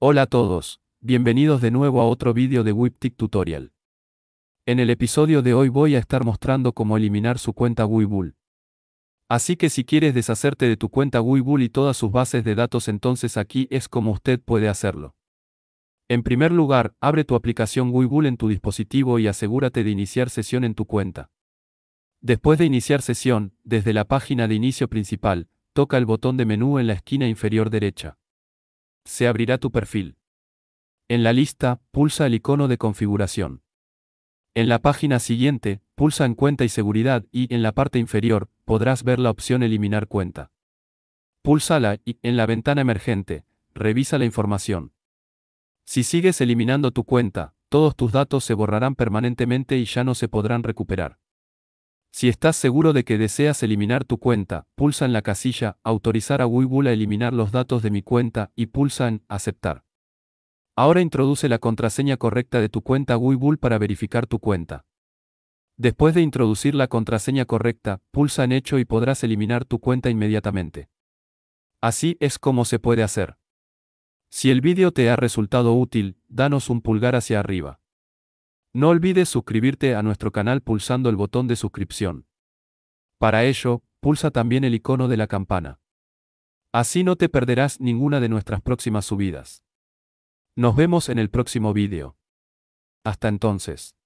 Hola a todos, bienvenidos de nuevo a otro vídeo de WIPTIC Tutorial. En el episodio de hoy voy a estar mostrando cómo eliminar su cuenta Webull. Así que si quieres deshacerte de tu cuenta Webull y todas sus bases de datos entonces aquí es como usted puede hacerlo. En primer lugar, abre tu aplicación Webull en tu dispositivo y asegúrate de iniciar sesión en tu cuenta. Después de iniciar sesión, desde la página de inicio principal, toca el botón de menú en la esquina inferior derecha se abrirá tu perfil. En la lista, pulsa el icono de configuración. En la página siguiente, pulsa en cuenta y seguridad y en la parte inferior, podrás ver la opción eliminar cuenta. Púlsala y, en la ventana emergente, revisa la información. Si sigues eliminando tu cuenta, todos tus datos se borrarán permanentemente y ya no se podrán recuperar. Si estás seguro de que deseas eliminar tu cuenta, pulsa en la casilla Autorizar a Google a eliminar los datos de mi cuenta y pulsa en Aceptar. Ahora introduce la contraseña correcta de tu cuenta Google para verificar tu cuenta. Después de introducir la contraseña correcta, pulsa en Hecho y podrás eliminar tu cuenta inmediatamente. Así es como se puede hacer. Si el vídeo te ha resultado útil, danos un pulgar hacia arriba. No olvides suscribirte a nuestro canal pulsando el botón de suscripción. Para ello, pulsa también el icono de la campana. Así no te perderás ninguna de nuestras próximas subidas. Nos vemos en el próximo vídeo. Hasta entonces.